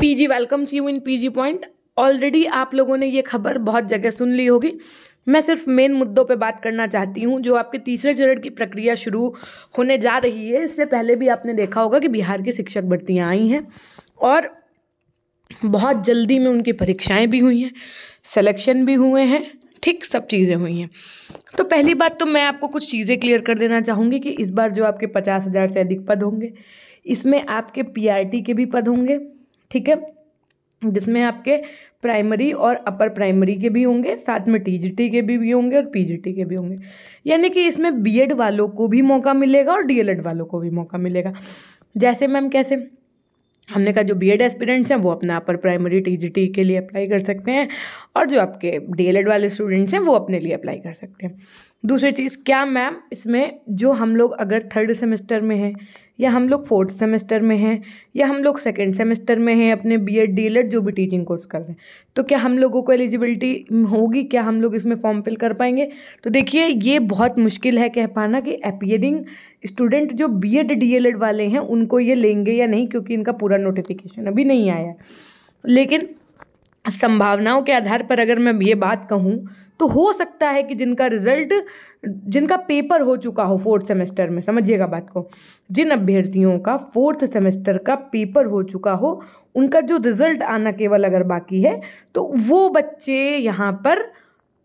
PG welcome to you in PG point already आप लोगों ने ये खबर बहुत जगह सुन ली होगी मैं सिर्फ मेन मुद्दों पे बात करना चाहती हूँ जो आपके तीसरे चरण की प्रक्रिया शुरू होने जा रही है इससे पहले भी आपने देखा होगा कि बिहार की शिक्षक भर्तियाँ आई हैं और बहुत जल्दी में उनकी परीक्षाएं भी हुई हैं सिलेक्शन भी हुए हैं ठीक सब चीज़ें हुई हैं तो पहली बात तो मैं आपको कुछ चीज़ें क्लियर कर देना चाहूँगी कि इस बार जो आपके पचास हज़ार से अधिक पद होंगे इसमें आपके पीआरटी के भी पद होंगे ठीक है जिसमें आपके प्राइमरी और अपर प्राइमरी के भी होंगे साथ में टीजीटी के भी, भी होंगे और पीजीटी के भी होंगे यानी कि इसमें बीएड वालों को भी मौका मिलेगा और डीएलएड वालों को भी मौका मिलेगा जैसे मैम कैसे हमने कहा जो बीएड एस्पिरेंट्स हैं वो अपना अपर प्राइमरी टीजीटी के लिए अप्लाई कर सकते हैं और जो आपके डी वाले स्टूडेंट्स हैं वो अपने लिए अप्लाई कर सकते हैं दूसरी चीज़ क्या मैम इसमें जो हम लोग अगर थर्ड सेमेस्टर में हैं या हम लोग फोर्थ सेमेस्टर में हैं या हम लोग सेकेंड सेमेस्टर में हैं अपने बी एड डी एल जो भी टीचिंग कोर्स कर रहे हैं तो क्या हम लोगों को एलिजिबिलिटी होगी क्या हम लोग इसमें फॉर्म फिल कर पाएंगे तो देखिए ये बहुत मुश्किल है कह पाना कि अपियरिंग स्टूडेंट जो B Ed D El Ed वाले हैं उनको ये लेंगे या नहीं क्योंकि इनका पूरा नोटिफिकेशन अभी नहीं आया लेकिन संभावनाओं के आधार पर अगर मैं ये बात कहूँ तो हो सकता है कि जिनका रिजल्ट जिनका पेपर हो चुका हो फोर्थ सेमेस्टर में समझिएगा बात को जिन अभ्यर्थियों का फोर्थ सेमेस्टर का पेपर हो चुका हो उनका जो रिजल्ट आना केवल अगर बाकी है तो वो बच्चे यहाँ पर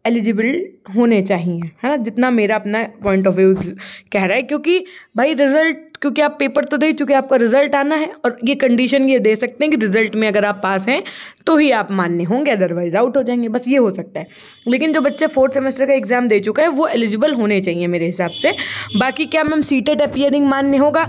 एलिजिबल होने चाहिए है ना जितना मेरा अपना पॉइंट ऑफ व्यू कह रहा है क्योंकि भाई रिजल्ट क्योंकि आप पेपर तो दे चुके आपका रिजल्ट आना है और ये कंडीशन ये दे सकते हैं कि रिजल्ट में अगर आप पास हैं तो ही आप मान्य होंगे अदरवाइज आउट हो जाएंगे बस ये हो सकता है लेकिन जो बच्चे फोर्थ सेमेस्टर का एग्जाम दे चुका है वो एलिजिबल होने चाहिए मेरे हिसाब से बाकी क्या मैम सीटेड अपियरिंग मान्य होगा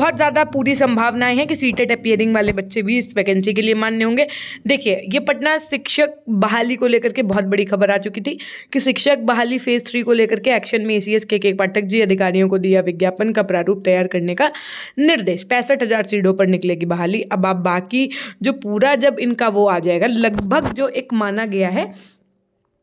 बहुत ज़्यादा पूरी संभावनाएं हैं कि सीटेड अपियरिंग वाले बच्चे भी इस वैकेंसी के लिए मान्य होंगे देखिए ये पटना शिक्षक बहाली को लेकर के बहुत बड़ी खबर आ चुकी थी कि शिक्षक बहाली फेज थ्री को लेकर के एक्शन में ए सी के पाठक जी अधिकारियों को दिया विज्ञापन का प्रारूप तैयार करने का निर्देश पैंसठ हज़ार सीटों पर निकलेगी बहाली अब आप बाकी जो पूरा जब इनका वो आ जाएगा लगभग जो एक माना गया है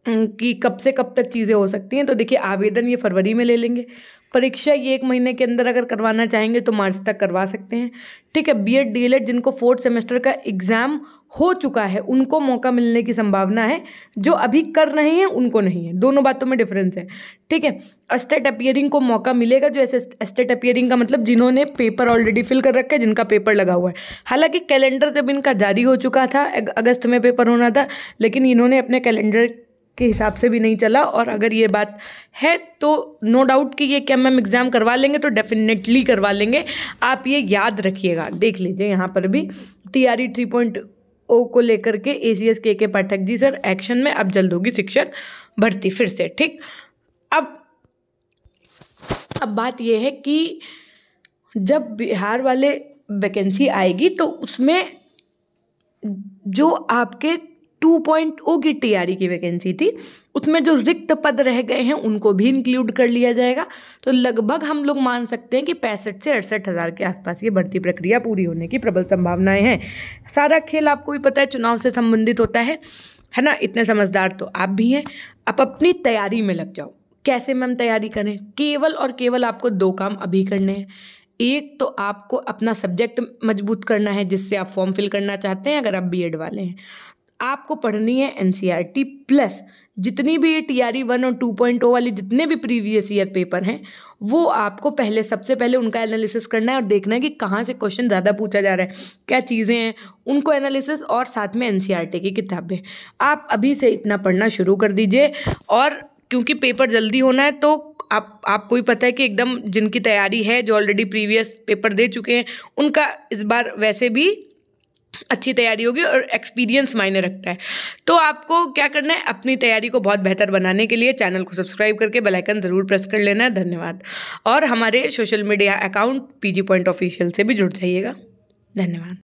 कि कब से कब तक चीज़ें हो सकती हैं तो देखिए आवेदन ये फरवरी में ले लेंगे परीक्षा ये एक महीने के अंदर अगर करवाना चाहेंगे तो मार्च तक करवा सकते हैं ठीक है बीएड डीएलएड जिनको फोर्थ सेमेस्टर का एग्ज़ाम हो चुका है उनको मौका मिलने की संभावना है जो अभी कर रहे हैं उनको नहीं है दोनों बातों में डिफरेंस है ठीक है अस्टेट अपियरिंग को मौका मिलेगा जो ऐसे अस्टेट अपियरिंग का मतलब जिन्होंने पेपर ऑलरेडी फिल कर रखा है जिनका पेपर लगा हुआ है हालांकि कैलेंडर जब इनका जारी हो चुका था अगस्त में पेपर होना था लेकिन इन्होंने अपने कैलेंडर के हिसाब से भी नहीं चला और अगर ये बात है तो नो डाउट कि ये क्या मैम एग्ज़ाम करवा लेंगे तो डेफिनेटली करवा लेंगे आप ये याद रखिएगा देख लीजिए यहाँ पर भी T R E three point O को लेकर के ए सी एस के के पाठक जी सर एक्शन में अब जल्द होगी शिक्षक भर्ती फिर से ठीक अब अब बात यह है कि जब बिहार वाले वैकेंसी आएगी तो उसमें जो आपके टू पॉइंट ओ की टीआरई की वैकेंसी थी उसमें जो रिक्त पद रह गए हैं उनको भी इंक्लूड कर लिया जाएगा तो लगभग हम लोग मान सकते हैं कि पैंसठ से अड़सठ हज़ार के आसपास ये भर्ती प्रक्रिया पूरी होने की प्रबल संभावनाएं हैं सारा खेल आपको भी पता है चुनाव से संबंधित होता है है ना इतने समझदार तो आप भी हैं आप अपनी तैयारी में लग जाओ कैसे मैम तैयारी करें केवल और केवल आपको दो काम अभी करने हैं एक तो आपको अपना सब्जेक्ट मजबूत करना है जिससे आप फॉर्म फिल करना चाहते हैं अगर आप बीएड वाले हैं आपको पढ़नी है एन प्लस e जितनी भी टी ई वन और टू पॉइंट ओ वाली जितने भी प्रीवियस ईयर पेपर हैं वो आपको पहले सबसे पहले उनका एनालिसिस करना है और देखना है कि कहाँ से क्वेश्चन ज़्यादा पूछा जा रहा है क्या चीज़ें हैं उनको एनालिसिस और साथ में एन e की किताबें आप अभी से इतना पढ़ना शुरू कर दीजिए और क्योंकि पेपर जल्दी होना है तो आप आपको भी पता है कि एकदम जिनकी तैयारी है जो ऑलरेडी प्रीवियस पेपर दे चुके हैं उनका इस बार वैसे भी अच्छी तैयारी होगी और एक्सपीरियंस मायने रखता है तो आपको क्या करना है अपनी तैयारी को बहुत बेहतर बनाने के लिए चैनल को सब्सक्राइब करके बेल आइकन ज़रूर प्रेस कर लेना है धन्यवाद और हमारे social media account PG point official से भी जुड़ जाइएगा धन्यवाद